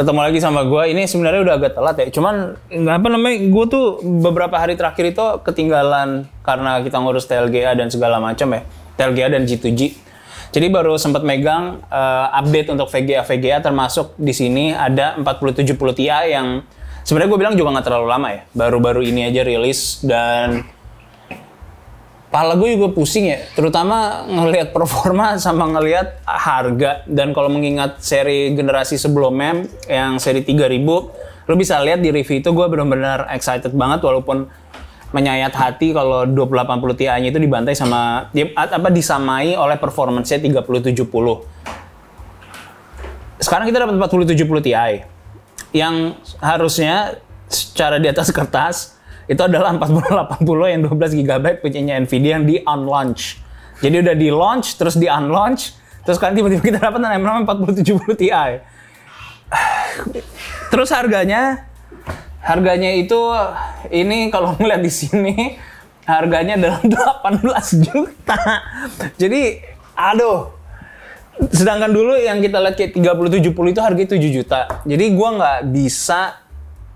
ketemu lagi sama gue ini sebenarnya udah agak telat ya cuman apa namanya gue tuh beberapa hari terakhir itu ketinggalan karena kita ngurus TLGA dan segala macam ya TLGA dan G2G jadi baru sempat megang uh, update untuk VGA VGA termasuk di sini ada 4070 Ti yang sebenarnya gue bilang juga nggak terlalu lama ya baru-baru ini aja rilis dan Pala gue juga pusing ya, terutama ngelihat performa sama ngelihat harga dan kalau mengingat seri generasi sebelumnya yang seri 3000, lo bisa lihat di review itu gue benar-benar excited banget walaupun menyayat hati kalau 280 Ti nya itu dibantai sama di apa disamai oleh performance-nya 3070. Sekarang kita dapat 4070 Ti yang harusnya secara di atas kertas itu adalah 4080 yang 12 GB punyanya Nvidia yang di unlaunch. Jadi udah di launch terus di unlaunch terus kan tiba-tiba kita dapat namanya 4070 Ti. Terus harganya harganya itu ini kalau ngeliat di sini harganya dalam 18 juta. Jadi aduh sedangkan dulu yang kita lihat kayak 3070 itu harganya 7 juta. Jadi gua nggak bisa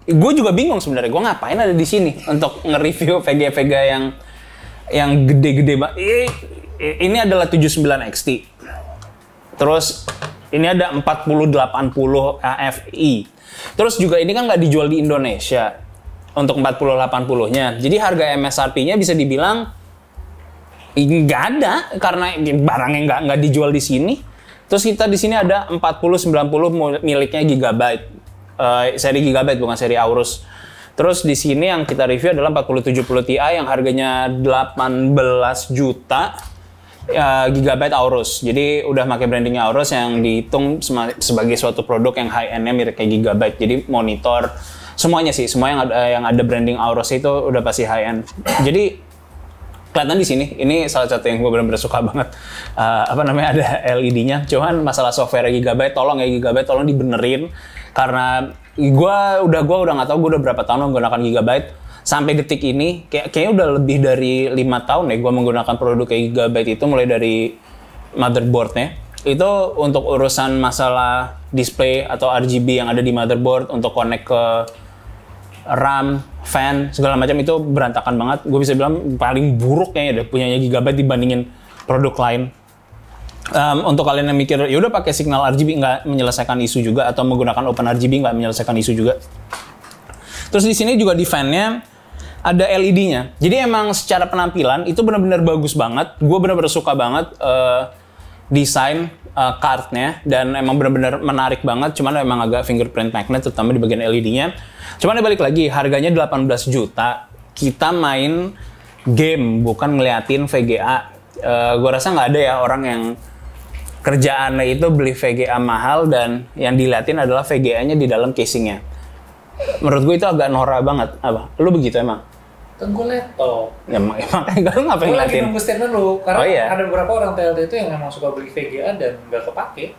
gue juga bingung sebenarnya gue ngapain ada di sini untuk nge-review Vega Vega yang yang gede-gede banget. Ini adalah 79 XT. Terus ini ada 4080 AFI. Terus juga ini kan nggak dijual di Indonesia untuk 4080-nya. Jadi harga MSRP-nya bisa dibilang nggak ada karena barangnya nggak nggak dijual di sini. Terus kita di sini ada 4090 miliknya Gigabyte uh, seri gigabyte bukan seri Aorus. Terus di sini yang kita review adalah 4070 Ti yang harganya 18 juta uh, eh, Gigabyte Aorus. Jadi udah pakai brandingnya Aorus yang dihitung sebagai suatu produk yang high endnya mirip kayak Gigabyte. Jadi monitor semuanya sih, semua yang ada yang ada branding Aorus itu udah pasti high end. Jadi kelihatan di sini ini salah satu yang gue benar-benar suka banget uh, apa namanya ada LED-nya cuman masalah software Gigabyte tolong ya Gigabyte tolong dibenerin karena gue udah gue udah nggak tahu gue udah berapa tahun menggunakan gigabyte sampai detik ini kayak kayaknya udah lebih dari lima tahun ya gue menggunakan produk kayak gigabyte itu mulai dari motherboardnya itu untuk urusan masalah display atau RGB yang ada di motherboard untuk connect ke RAM, fan, segala macam itu berantakan banget. Gue bisa bilang paling buruk ya deh punyanya Gigabyte dibandingin produk lain um, untuk kalian yang mikir ya udah pakai signal RGB nggak menyelesaikan isu juga atau menggunakan Open RGB nggak menyelesaikan isu juga. Terus di sini juga di fan-nya ada LED-nya. Jadi emang secara penampilan itu benar-benar bagus banget. Gue benar-benar suka banget uh, desain uh, card-nya dan emang benar-benar menarik banget. Cuman emang agak fingerprint magnet terutama di bagian LED-nya. Cuman balik lagi harganya 18 juta. Kita main game bukan ngeliatin VGA. Uh, eh, gue rasa nggak ada ya orang yang kerjaannya itu beli VGA mahal dan yang dilatin adalah VGA-nya di dalam casingnya. Menurut gue itu agak norak banget. Apa? Lu begitu emang? Kan gue laptop. Ya, emang, emang lu ngapain Gue lagi nunggu lu. Karena oh, iya. ada beberapa orang TLT itu yang emang suka beli VGA dan nggak kepake.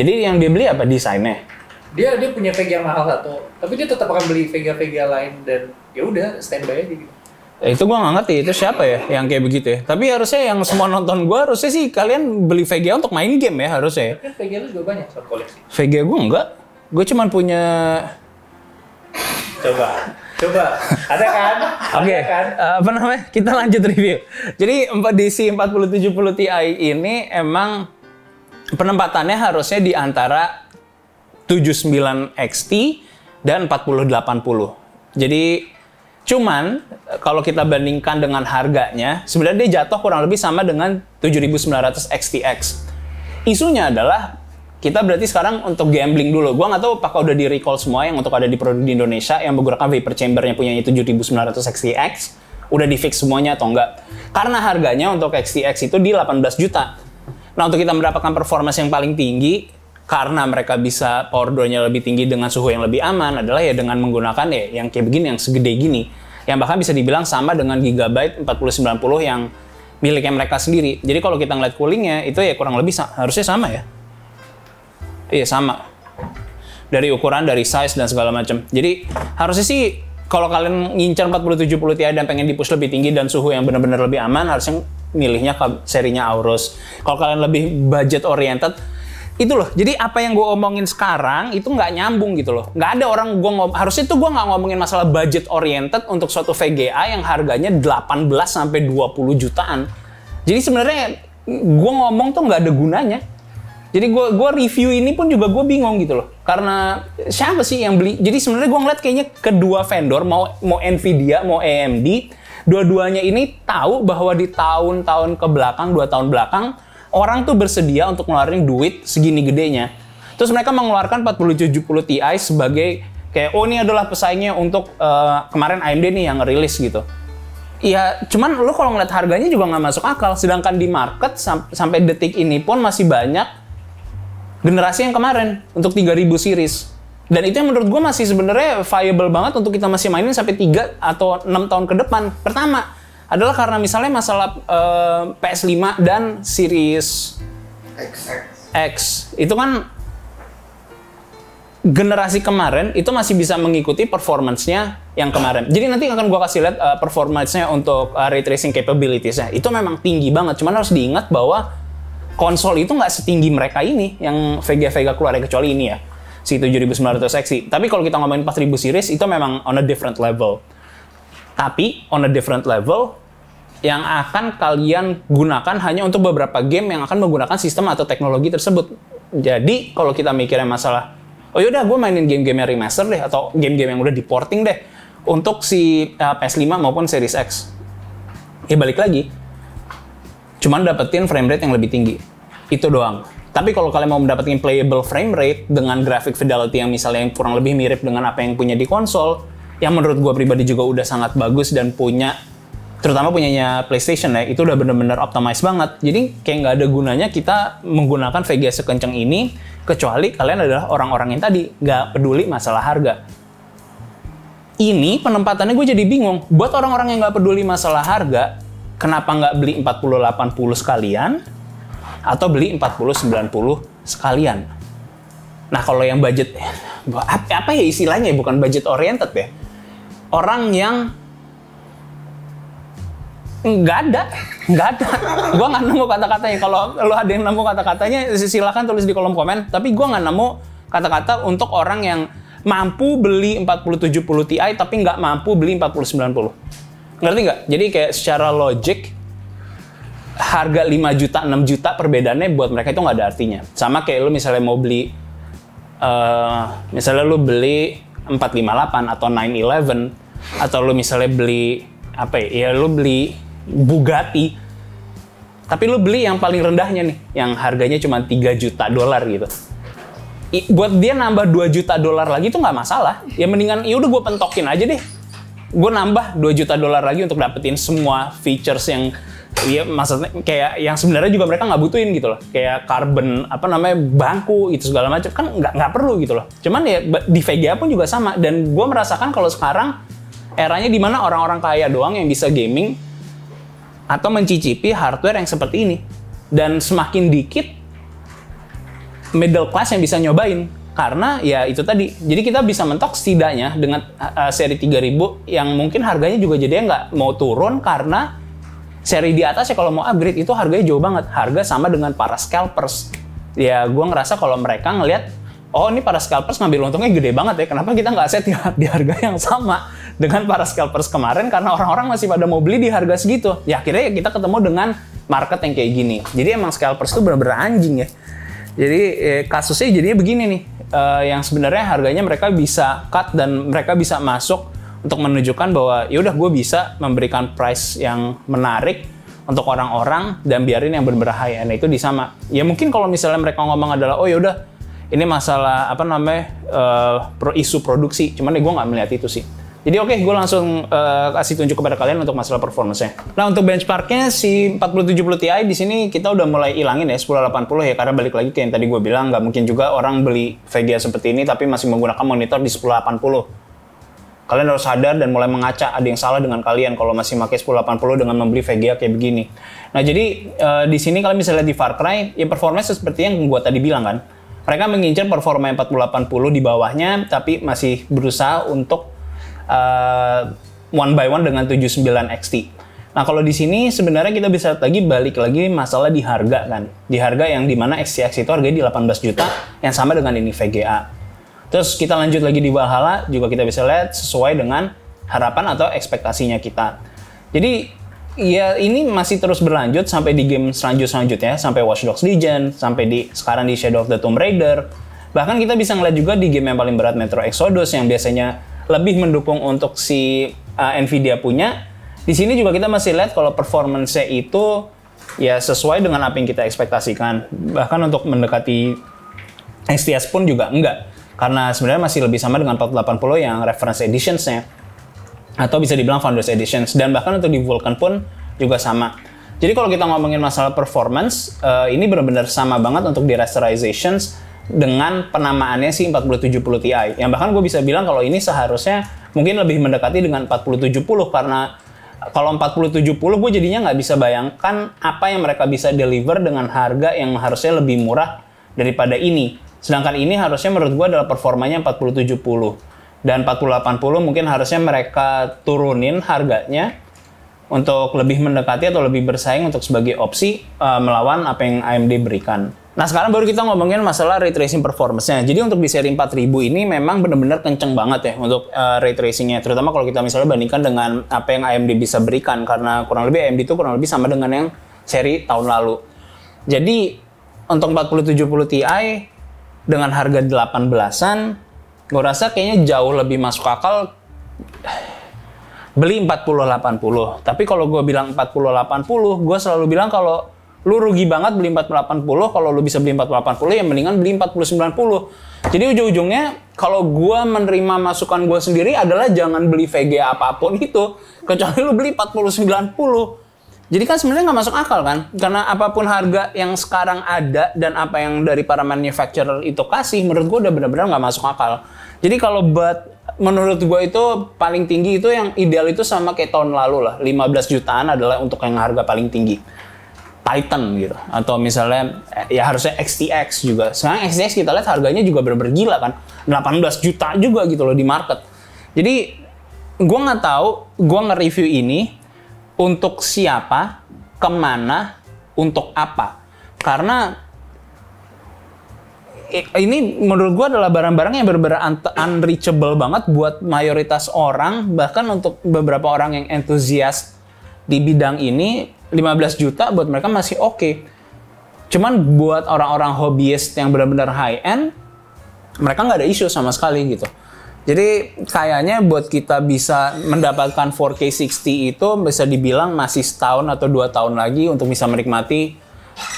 Jadi yang dia beli apa desainnya? Dia dia punya VGA mahal satu, tapi dia tetap akan beli VGA-VGA lain dan ya udah standby aja gitu. Eh, itu gue gak ngerti itu siapa ya yang kayak begitu ya tapi harusnya yang semua nonton gue harusnya sih kalian beli VGA untuk main game ya harusnya VGA ya. lu juga banyak soal koleksi VGA gue enggak gue cuman punya coba coba ada kan oke okay. kan? Uh, apa namanya kita lanjut review jadi DC 4070 Ti ini emang penempatannya harusnya di antara 79 XT dan 4080 jadi Cuman kalau kita bandingkan dengan harganya, sebenarnya dia jatuh kurang lebih sama dengan 7900 XTX. Isunya adalah kita berarti sekarang untuk gambling dulu. Gua nggak tahu apakah udah di recall semua yang untuk ada di produk di Indonesia yang menggunakan vapor chambernya punya 7900 XTX udah di fix semuanya atau enggak. Karena harganya untuk XTX itu di 18 juta. Nah, untuk kita mendapatkan performa yang paling tinggi, karena mereka bisa power draw nya lebih tinggi dengan suhu yang lebih aman adalah ya dengan menggunakan ya yang kayak begini yang segede gini yang bahkan bisa dibilang sama dengan Gigabyte 4090 yang miliknya mereka sendiri. Jadi kalau kita ngeliat coolingnya itu ya kurang lebih sa harusnya sama ya. Iya sama. Dari ukuran, dari size dan segala macam. Jadi harusnya sih kalau kalian ngincar 4070 Ti dan pengen dipush lebih tinggi dan suhu yang benar-benar lebih aman harusnya milihnya serinya Aorus. Kalau kalian lebih budget oriented itu loh jadi apa yang gue omongin sekarang itu nggak nyambung gitu loh nggak ada orang gue ngomong. harusnya tuh gue nggak ngomongin masalah budget oriented untuk suatu VGA yang harganya 18 sampai 20 jutaan jadi sebenarnya gue ngomong tuh nggak ada gunanya jadi gue gua review ini pun juga gue bingung gitu loh. Karena siapa sih yang beli? Jadi sebenarnya gue ngeliat kayaknya kedua vendor mau mau Nvidia mau AMD, dua-duanya ini tahu bahwa di tahun-tahun ke belakang, dua tahun belakang orang tuh bersedia untuk ngeluarin duit segini gedenya. Terus mereka mengeluarkan 4070 Ti sebagai kayak oh ini adalah pesaingnya untuk uh, kemarin AMD nih yang rilis gitu. Iya, cuman lu kalau ngeliat harganya juga nggak masuk akal. Sedangkan di market sam sampai detik ini pun masih banyak generasi yang kemarin untuk 3000 series. Dan itu yang menurut gue masih sebenarnya viable banget untuk kita masih mainin sampai 3 atau 6 tahun ke depan. Pertama, adalah karena misalnya masalah uh, eh, PS5 dan Series X. X itu kan generasi kemarin itu masih bisa mengikuti performance-nya yang kemarin. Jadi nanti akan gua kasih lihat uh, performance-nya untuk uh, ray tracing capabilities-nya. Itu memang tinggi banget. Cuman harus diingat bahwa konsol itu nggak setinggi mereka ini yang Vega Vega keluar ya, kecuali ini ya si 7900X. Tapi kalau kita ngomongin 4000 series itu memang on a different level. Tapi on a different level yang akan kalian gunakan hanya untuk beberapa game yang akan menggunakan sistem atau teknologi tersebut. Jadi kalau kita mikirnya masalah, oh yaudah gue mainin game-game yang remaster deh atau game-game yang udah di porting deh untuk si uh, eh, PS5 maupun Series X. Ya balik lagi, cuman dapetin frame rate yang lebih tinggi. Itu doang. Tapi kalau kalian mau mendapatkan playable frame rate dengan graphic fidelity yang misalnya yang kurang lebih mirip dengan apa yang punya di konsol, yang menurut gue pribadi juga udah sangat bagus dan punya terutama punyanya PlayStation ya itu udah bener-bener optimize banget jadi kayak nggak ada gunanya kita menggunakan VGA sekenceng ini kecuali kalian adalah orang-orang yang tadi nggak peduli masalah harga ini penempatannya gue jadi bingung buat orang-orang yang nggak peduli masalah harga kenapa nggak beli 4080 sekalian atau beli 4090 sekalian nah kalau yang budget apa, apa ya istilahnya ya? bukan budget oriented ya orang yang nggak ada nggak ada gue nggak nemu kata-katanya kalau lo ada yang nemu kata-katanya silahkan tulis di kolom komen tapi gue nggak nemu kata-kata untuk orang yang mampu beli 4070 Ti tapi nggak mampu beli 4090 ngerti nggak jadi kayak secara logic harga 5 juta 6 juta perbedaannya buat mereka itu nggak ada artinya sama kayak lo misalnya mau beli uh, misalnya lo beli 458 atau 911 atau lu misalnya beli apa ya, ya lu beli Bugatti tapi lu beli yang paling rendahnya nih yang harganya cuma 3 juta dolar gitu I, buat dia nambah 2 juta dolar lagi itu nggak masalah ya mendingan ya udah gue pentokin aja deh gue nambah 2 juta dolar lagi untuk dapetin semua features yang Iya, maksudnya kayak yang sebenarnya juga mereka nggak butuhin gitu loh. Kayak karbon apa namanya bangku itu segala macam kan nggak nggak perlu gitu loh. Cuman ya di VGA pun juga sama dan gue merasakan kalau sekarang eranya di mana orang-orang kaya doang yang bisa gaming atau mencicipi hardware yang seperti ini dan semakin dikit middle class yang bisa nyobain karena ya itu tadi jadi kita bisa mentok setidaknya dengan uh, seri 3000 yang mungkin harganya juga jadi nggak mau turun karena Seri di atas ya kalau mau upgrade itu harganya jauh banget. Harga sama dengan para scalpers. Ya gue ngerasa kalau mereka ngelihat oh ini para scalpers ngambil untungnya gede banget ya, kenapa kita nggak set di, harga yang sama dengan para scalpers kemarin karena orang-orang masih pada mau beli di harga segitu. Ya akhirnya kita ketemu dengan market yang kayak gini. Jadi emang scalpers itu benar-benar anjing ya. Jadi eh, kasusnya jadinya begini nih, eh, yang sebenarnya harganya mereka bisa cut dan mereka bisa masuk untuk menunjukkan bahwa ya udah gue bisa memberikan price yang menarik untuk orang-orang dan biarin yang benar nah high end itu disama. Ya mungkin kalau misalnya mereka ngomong adalah oh ya udah ini masalah apa namanya uh, pro isu produksi, cuman ya gue nggak melihat itu sih. Jadi oke, okay, gue langsung uh, kasih tunjuk kepada kalian untuk masalah performance-nya. Nah untuk benchmarknya si 4070 Ti di sini kita udah mulai ilangin ya 1080 ya karena balik lagi ke yang tadi gue bilang nggak mungkin juga orang beli VGA seperti ini tapi masih menggunakan monitor di 1080 Kalian harus sadar dan mulai mengaca ada yang salah dengan kalian kalau masih pakai 1080 dengan membeli VGA kayak begini. Nah jadi uh, di sini kalian bisa lihat di Far Cry ya performanya seperti yang gue tadi bilang kan. Mereka mengincar performa 4080 di bawahnya tapi masih berusaha untuk uh, one by one dengan 79 XT. Nah kalau di sini sebenarnya kita bisa lagi balik lagi masalah di harga kan. Di harga yang dimana XT-XT itu harganya di 18 juta yang sama dengan ini VGA. Terus kita lanjut lagi di Valhalla juga kita bisa lihat sesuai dengan harapan atau ekspektasinya kita. Jadi ya ini masih terus berlanjut sampai di game selanjut selanjutnya sampai Watch Dogs Legion, sampai di sekarang di Shadow of the Tomb Raider. Bahkan kita bisa ngeliat juga di game yang paling berat Metro Exodus yang biasanya lebih mendukung untuk si uh, Nvidia punya. Di sini juga kita masih lihat kalau performance-nya itu ya sesuai dengan apa yang kita ekspektasikan. Bahkan untuk mendekati XTS pun juga enggak. Karena sebenarnya masih lebih sama dengan 480 yang reference editionsnya, Atau bisa dibilang founders editions. Dan bahkan untuk di Vulkan pun juga sama. Jadi kalau kita ngomongin masalah performance, uh, ini benar-benar sama banget untuk di rasterizations dengan penamaannya sih 4070 Ti. Yang bahkan gue bisa bilang kalau ini seharusnya mungkin lebih mendekati dengan 4070 karena kalau 4070 gue jadinya nggak bisa bayangkan apa yang mereka bisa deliver dengan harga yang harusnya lebih murah daripada ini. Sedangkan ini harusnya menurut gue adalah performanya 4070 dan 4080 mungkin harusnya mereka turunin harganya untuk lebih mendekati atau lebih bersaing untuk sebagai opsi uh, melawan apa yang AMD berikan. Nah sekarang baru kita ngomongin masalah ray tracing performance-nya. Jadi untuk di seri 4000 ini memang benar-benar kenceng banget ya untuk uh, ray tracing-nya. Terutama kalau kita misalnya bandingkan dengan apa yang AMD bisa berikan. Karena kurang lebih AMD itu kurang lebih sama dengan yang seri tahun lalu. Jadi untuk 4070 Ti dengan harga 18-an, gue rasa kayaknya jauh lebih masuk akal beli 40-80. Tapi kalau gue bilang 40-80, gue selalu bilang kalau lu rugi banget beli 480 kalau lu bisa beli 480 ya mendingan beli 490 jadi ujung-ujungnya kalau gue menerima masukan gue sendiri adalah jangan beli VGA apapun itu kecuali lu beli 490 jadi kan sebenarnya nggak masuk akal kan? Karena apapun harga yang sekarang ada dan apa yang dari para manufacturer itu kasih, menurut gue udah benar-benar nggak masuk akal. Jadi kalau buat menurut gue itu paling tinggi itu yang ideal itu sama kayak tahun lalu lah, 15 jutaan adalah untuk yang harga paling tinggi. Titan gitu atau misalnya eh, ya harusnya XTX juga. Sekarang XTX kita lihat harganya juga bener-bener gila kan. 18 juta juga gitu loh di market. Jadi gue nggak tahu gue nge-review ini untuk siapa, kemana, untuk apa. Karena ini menurut gue adalah barang-barang yang benar-benar unreachable banget buat mayoritas orang. Bahkan untuk beberapa orang yang antusias di bidang ini, 15 juta buat mereka masih oke. Okay. Cuman buat orang-orang hobiest yang benar-benar high end, mereka nggak ada isu sama sekali gitu. Jadi kayaknya buat kita bisa mendapatkan 4K 60 itu bisa dibilang masih setahun atau dua tahun lagi untuk bisa menikmati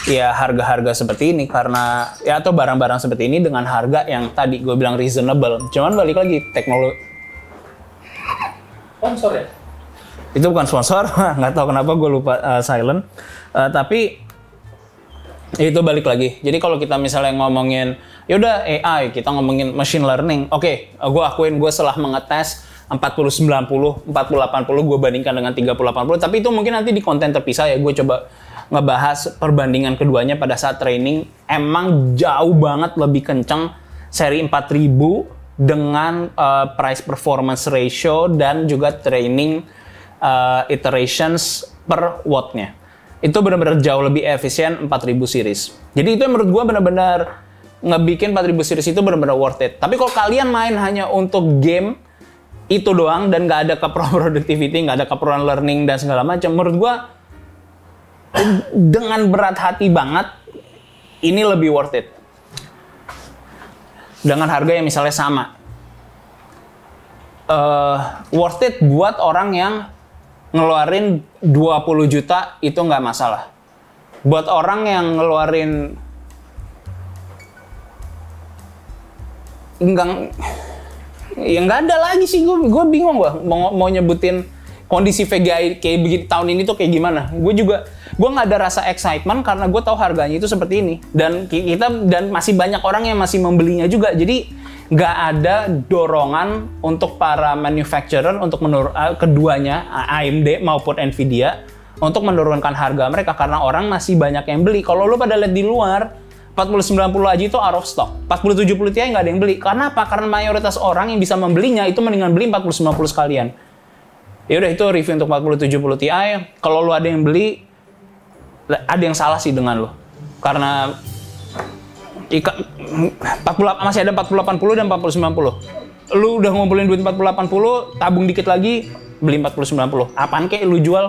ya harga-harga seperti ini karena ya atau barang-barang seperti ini dengan harga yang tadi gue bilang reasonable. Cuman balik lagi teknologi sponsor ya? Itu bukan sponsor, nggak tahu kenapa gue lupa uh, silent. Uh, tapi itu balik lagi. Jadi kalau kita misalnya ngomongin, yaudah AI, kita ngomongin machine learning. Oke, okay, gue akuin gue setelah mengetes 40-90, 40-80, gue bandingkan dengan 30-80. Tapi itu mungkin nanti di konten terpisah ya, gue coba ngebahas perbandingan keduanya pada saat training. Emang jauh banget lebih kenceng seri 4000 dengan uh, price performance ratio dan juga training uh, iterations per wattnya itu benar-benar jauh lebih efisien 4000 series. Jadi itu yang menurut gue benar-benar ngebikin 4000 series itu benar-benar worth it. Tapi kalau kalian main hanya untuk game itu doang dan nggak ada keperluan productivity, nggak ada keperluan learning dan segala macam, menurut gue dengan berat hati banget ini lebih worth it. Dengan harga yang misalnya sama. Uh, worth it buat orang yang ngeluarin 20 juta itu nggak masalah. Buat orang yang ngeluarin enggak ya nggak ada lagi sih gue gue bingung gue mau, mau nyebutin kondisi VGI kayak begini tahun ini tuh kayak gimana gue juga gue nggak ada rasa excitement karena gue tahu harganya itu seperti ini dan kita dan masih banyak orang yang masih membelinya juga jadi nggak ada dorongan untuk para manufacturer untuk menur uh, keduanya AMD maupun Nvidia untuk menurunkan harga mereka karena orang masih banyak yang beli. Kalau lu pada lihat di luar 4090 aja itu out of stock. 4070 Ti nggak ada yang beli. Karena apa? Karena mayoritas orang yang bisa membelinya itu mendingan beli 4090 sekalian. Ya udah itu review untuk 4070 Ti. Kalau lu ada yang beli ada yang salah sih dengan lo Karena Ika, 40, masih ada 4080 dan 4090. Lu udah ngumpulin duit 4080, tabung dikit lagi, beli 4090. Apaan kek lu jual